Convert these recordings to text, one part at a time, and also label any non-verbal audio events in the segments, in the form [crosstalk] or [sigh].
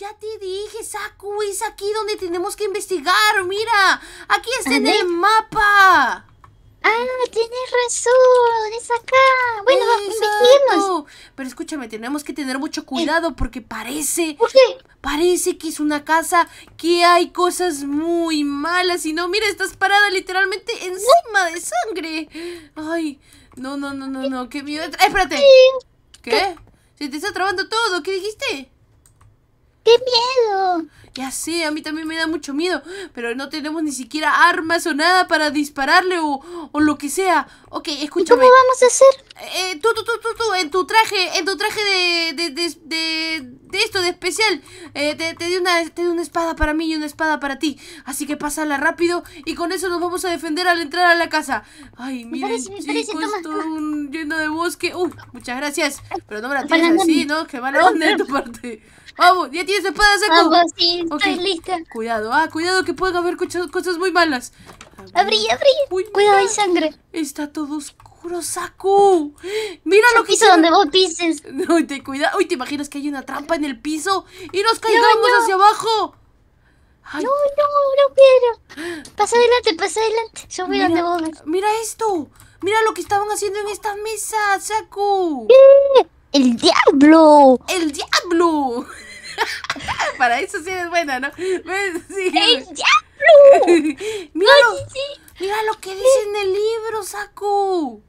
Ya te dije, Saku, es aquí donde tenemos que investigar. Mira, aquí está en el mapa. Ah, tienes razón, es acá. Bueno, investiguemos. Pero escúchame, tenemos que tener mucho cuidado porque parece. ¿Por qué? Parece que es una casa que hay cosas muy malas. Y no, mira, estás parada literalmente encima de sangre. Ay, no, no, no, no, no, qué miedo. espérate. ¿Qué? Se te está trabando todo, ¿qué dijiste? ¡Qué miedo! Ya sé, a mí también me da mucho miedo, pero no tenemos ni siquiera armas o nada para dispararle o, o lo que sea. Ok, escúchame. ¿Y ¿Cómo vamos a hacer? eh, tú, tú, tú, tú, tú, en tu traje, en tu traje de, de, de, de, esto, de especial, eh, te, te, di una, te di una espada para mí y una espada para ti. Así que pásala rápido y con eso nos vamos a defender al entrar a la casa. Ay, mira parece, parece, lleno de bosque. Uy, muchas gracias. Pero no me la tienes así, ¿no? Qué mala onda de tu [laughs] parte. Vamos, ya tienes espada seco. Vamos, sí, estoy lista. Cuidado, ah, cuidado que pueden haber cosas muy malas. Abrí, abrí. Uy, Cuidado, hay sangre. Está todo oscuro. ¡Kurosaku! ¡Mira lo que hizo donde vos pises! No, [laughs] te cuida. ¡Uy, te imaginas que hay una trampa en el piso! ¡Y nos caigamos hacia abajo! ¡No, no, no quiero! ¡Pasa adelante, pasa adelante! Yo voy mira, donde vos ¡Mira esto! ¡Mira lo que estaban haciendo en esta mesa, Saku! ¡El diablo! ¡El diablo! [laughs] Para eso sí eres buena, ¿no? ¡El diablo! [laughs] mira, sí. mira lo que dice en el libro, Saku.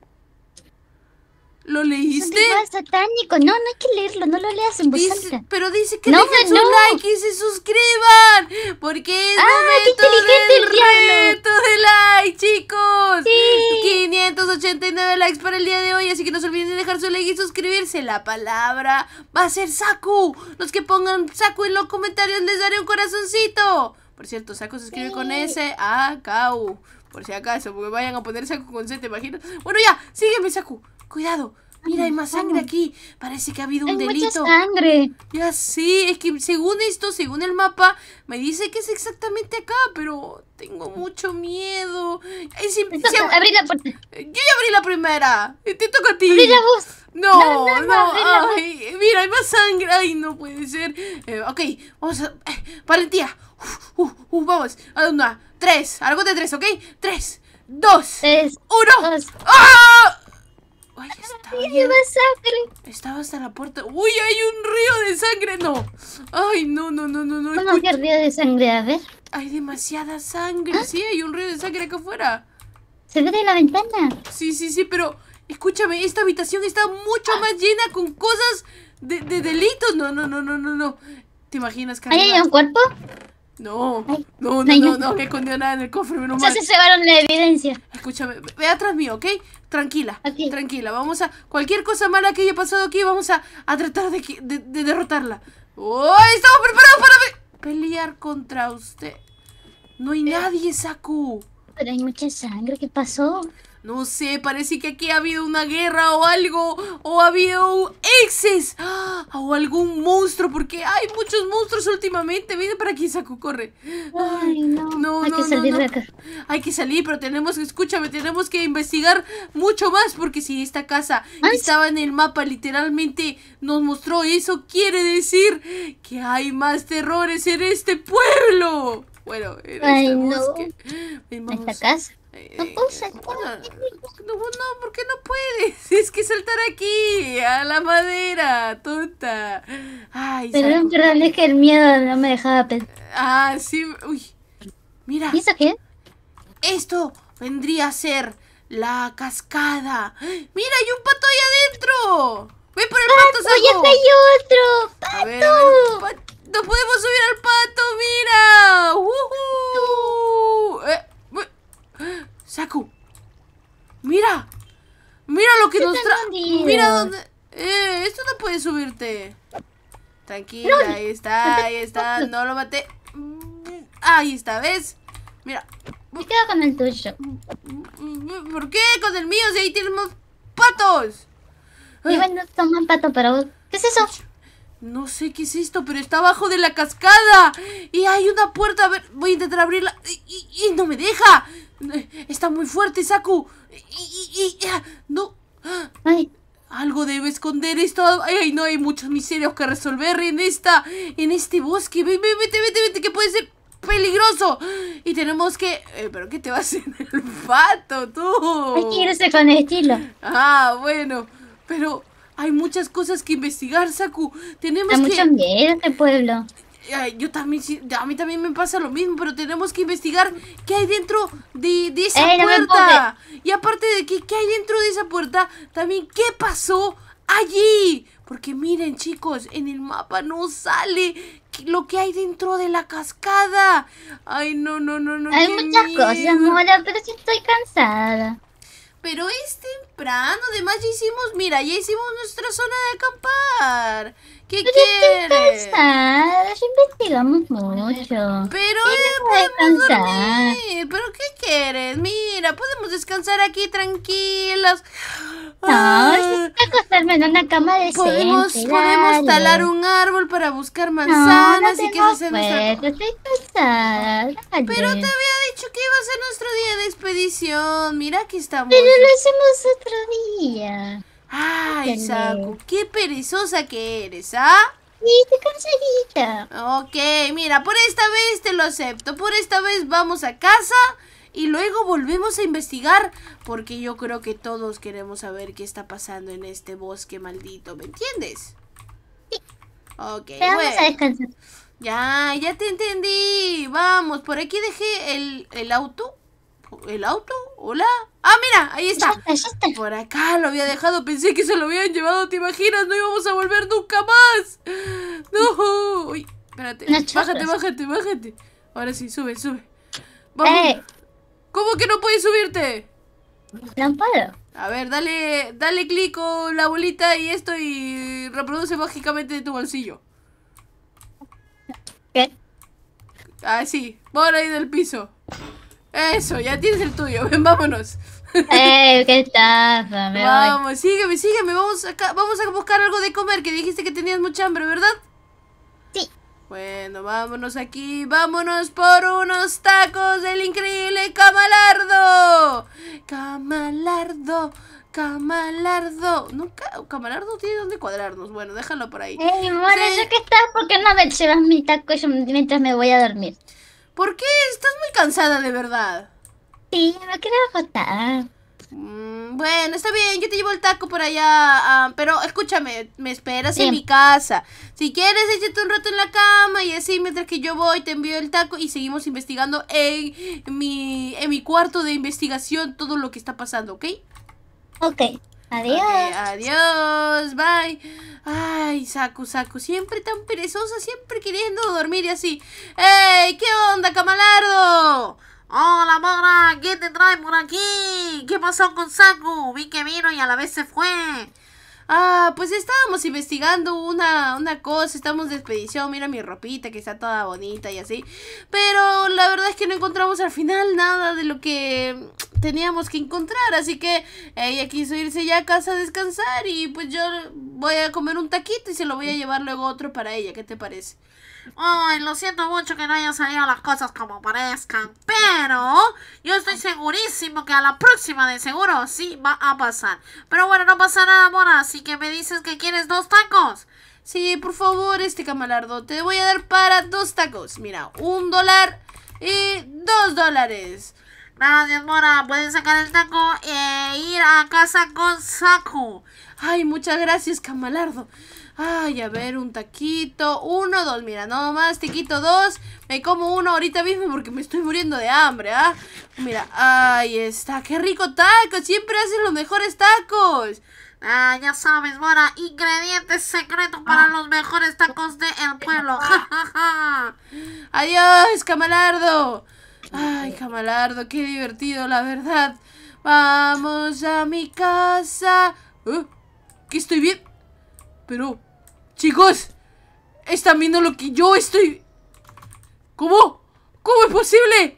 ¿Lo leíste? Es satánico. No, no hay que leerlo, no lo leas en voz alta. Pero dice que no, dejen like y se suscriban. Porque es ah, momento del el reto de like, chicos. Sí. 589 likes para el día de hoy, así que no se olviden de dejar su like y suscribirse. La palabra va a ser Saku. Los que pongan Saku en los comentarios les daré un corazoncito. Por cierto, Saku se escribe con S A K U. Por si acaso, porque vayan a poner Saku con C, te imaginas. Bueno, ya, sígueme, Saku cuidado. Mira, hay más sangre aquí. Parece que ha habido un hay delito. Mucha sangre. Ya sí, es que según esto, según el mapa, me dice que es exactamente acá, pero tengo mucho miedo. la puerta. Yo ya abrí la primera. Eh, te toca a ti. No, no, mira, hay más sangre. Ay, no puede ser. Eh, ok, vamos a. Eh, valentía. Uh, uh, vamos. A una, tres. Algo de tres, ¿ok? Tres, dos, tres, uno. ¡Ah! lleva sangre. Estaba hasta la puerta. ¡Uy, hay un río de sangre! ¡No! ¡Ay, no, no, no, no! no ¿Cómo que río de sangre? A ver. Hay demasiada sangre. Ah. Sí, hay un río de sangre acá afuera. ¿Se ve de la ventana? Sí, sí, sí, pero... Escúchame, esta habitación está mucho ah. más llena con cosas de, delitos. No, no, no, no, no, no. ¿Te imaginas, que ¿Hay un cuerpo? No, no, no, no, no, que escondió nada en el cofre, menos se llevaron la evidencia. Escúchame, ve atrás mío, ¿ok? Tranquila, tranquila. Vamos a. Cualquier cosa mala que haya pasado aquí, vamos a, a tratar de, de, derrotarla. ¡Uy! ¡Estamos preparados para pelear contra usted! No hay nadie, Saku. Pero hay mucha sangre, ¿qué pasó? No sé, parece que aquí ha habido una guerra o algo. O ha habido exes. ¡ah! O algún monstruo. Porque hay muchos monstruos últimamente. Viene para aquí, saco, corre. Ay, no. hay que salir de acá. Hay que salir, pero tenemos que, escúchame, tenemos que investigar mucho más. Porque si esta casa estaba en el mapa, literalmente nos mostró eso. Quiere decir que hay más terrores en este pueblo. Bueno, en Esta casa. No eh, puedo saltar. No, no, ¿por no puedes? [laughs] Es que saltar aquí, a la madera, tonta. Ay, Pero en verdad es que el miedo no me dejaba pensar. Ah, sí. Uy, mira. ¿Y eso qué? Esto vendría a ser la cascada. ¡Mira, hay un pato ahí adentro! Voy por el pato, pato ¡Ya otro! ¡Pato! ¡No podemos subir al pato, mira! ¡Uhú! Mira. Mira lo que nos trae. Mira dónde... Eh, esto no puede subirte. Tranquila, ahí está, ahí está. No lo maté. Ahí está, ¿ves? Mira. Me quedo con el tuyo. ¿Por qué con el mío? Si ahí tenemos patos. Y bueno, toman pato, pero... ¿Qué es eso? No sé qué es esto, pero está abajo de la cascada. Y hay una puerta. A ver, voy a intentar abrirla. y no me deja. Está muy fuerte, Saku. Y, ah, no. Algo debe esconder esto. Ay, no hay muchos misterios que resolver en esta. En este bosque. Vete, vete, vete, vete, que puede ser peligroso. Y tenemos que. Eh, ¿Pero qué te vas [laughs] en el pato, tú? Hay que irse con estilo. Ah, bueno. Pero hay muchas cosas que investigar, Saku. Tenemos hay que. mucho miedo este pueblo yo también, a mí también me pasa lo mismo, pero tenemos que investigar qué hay dentro de, esa puerta. y aparte de que qué hay dentro de esa puerta, también qué pasó allí. Porque miren, chicos, en el mapa no sale lo que hay dentro de la cascada. Ay, no, no, no, no. Hay muchas cosas, mamá, pero sí estoy cansada. Pero es temprano, además ya hicimos, mira, ya hicimos nuestra zona de acampar. ¿Qué Pero este quieres? Estoy investigamos mucho. Pero podemos dormir. ¿Pero qué quieres? Mira, podemos descansar aquí tranquilos. No, ah. acostarme en una cama de Podemos, podemos talar un árbol para buscar manzanas y que Estoy Pero te había dicho que iba a ser nuestro día de expedición. Mira, aquí estamos. Pero lo hacemos otro día. Ay, Saku, qué perezosa que eres, ¿ah? Sí, Ok, mira, por esta vez te lo acepto. Por esta vez vamos a casa y luego volvemos a investigar porque yo creo que todos queremos saber qué está pasando en este bosque maldito, ¿me entiendes? Sí. Ok, Ya, ya te entendí. Vamos, por aquí dejé el, el auto. ¿El auto? ¿Hola? ¡Ah, mira! Ahí está. Por acá lo había dejado. Pensé que se lo habían llevado. ¿Te imaginas? No íbamos a volver nunca más. No. Uy, espérate. bájate, bájate, bájate. Ahora sí, sube, sube. Vamos. Eh. ¿Cómo que no puedes subirte? No puedo. A ver, dale, dale clic con la bolita y esto y reproduce mágicamente tu bolsillo. ¿Qué? Ah, sí. ahí del piso. Eso, ya tienes el tuyo, [laughs] ven, vámonos. ¡Eh, qué [laughs] taza! vamos, sígueme, sígueme, vamos, acá, vamos a buscar algo de comer, que dijiste que tenías mucha hambre, ¿verdad? Sí. Bueno, vámonos aquí, vámonos por unos tacos del increíble Camalardo. Camalardo, Camalardo. Nunca, Camalardo tiene donde cuadrarnos. Bueno, déjalo por ahí. Ey, bueno, ¿eso qué estás? ¿Por qué no me llevas mi taco mientras me voy a dormir? ¿Por qué? Estás muy cansada de verdad. Sí, no quiero agotar. Mm, bueno, está bien, yo te llevo el taco por allá. Ah, pero escúchame, me esperas en mi casa. Si quieres, échate un rato en la cama y así mientras que yo voy, te envío el taco y seguimos investigando en mi, en mi cuarto de investigación todo lo que está pasando, ¿ok? Ok. Adiós. adiós, bye. Ay, Saku, Saku, siempre tan perezosa, siempre queriendo dormir y así. ¡Ey! ¿Qué onda, Camalardo? Hola, Mora, ¿qué te trae por aquí? ¿Qué pasó con Saku? Vi que vino y a la vez se fue. Ah, pues estábamos investigando una, una cosa, estamos de expedición, mira mi ropita que está toda bonita y así. Pero la verdad es que no encontramos al final nada de lo que teníamos que encontrar, así que ella quiso irse ya a casa a descansar y pues yo voy a comer un taquito y se lo voy a llevar luego otro para ella, ¿qué te parece? Ay, lo siento mucho que no hayan salido las cosas como parezcan, pero yo estoy segurísimo que a la próxima de seguro sí va a pasar. Pero bueno, no pasa nada, mona, así que me dices que quieres dos tacos. Sí, por favor, este camalardo, te voy a dar para dos tacos. Mira, un dólar y dos dólares. Gracias, Mora. Pueden sacar el taco e ir a casa con saco. Ay, muchas gracias, Camalardo. Ay, a ver, un taquito. Uno, dos, mira, no más taquito dos. Me como uno ahorita mismo porque me estoy muriendo de hambre, ¿ah? Mira, ahí está. ¡Qué rico taco! Siempre hacen los mejores tacos. Ah, ya sabes, Mora, ingredientes secretos para ah. los mejores tacos del el pueblo. Ah. Adiós, Camalardo. Ay, Camalardo, qué divertido, la verdad. Vamos a mi casa. Uh, ¿Qué estoy bien? Pero, Chicos, están viendo lo que yo estoy... ¿Cómo? ¿Cómo es posible?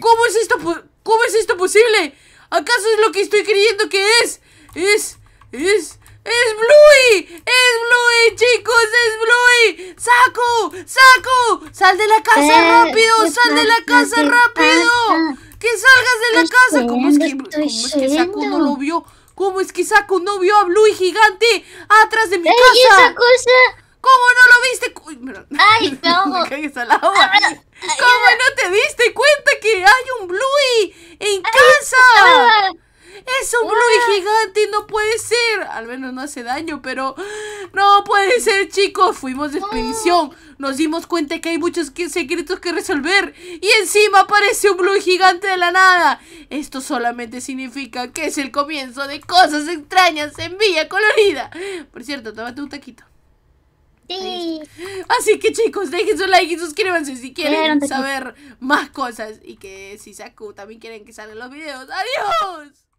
¿Cómo es esto, ¿Cómo es esto posible? ¿Acaso es lo que estoy creyendo que es? Es... es... ¡Es Bluey! ¡Es Bluey, chicos! ¡Es Bluey! ¡Saco! ¡Saco! ¡Sal de la casa eh, rápido! ¡Sal de la casa rápido! Ah, ¡Que salgas de la casa! ¿Cómo es cómo es que Saco no lo vio? ¿Cómo es que no vio a Bluey gigante atrás de mi casa? esa cosa? ¿Cómo no lo viste? ¡Ay, [laughs] no! Ah, ¿Cómo no te diste cuenta que hay un Bluey en casa? Ah. ¡Es un blue gigante! ¡No puede ser! Al menos no hace daño, pero... ¡No puede ser, chicos! Fuimos de expedición. Oh. Nos dimos cuenta que hay muchos secretos que resolver. Y encima aparece un blue gigante de la nada. Esto solamente significa que es el comienzo de cosas extrañas en Villa Colorida. Por cierto, tómate un taquito. Sí. Así que chicos, dejen su like y suscríbanse si quieren saber más cosas y que si Saku también quieren que salgan los videos. ¡Adiós!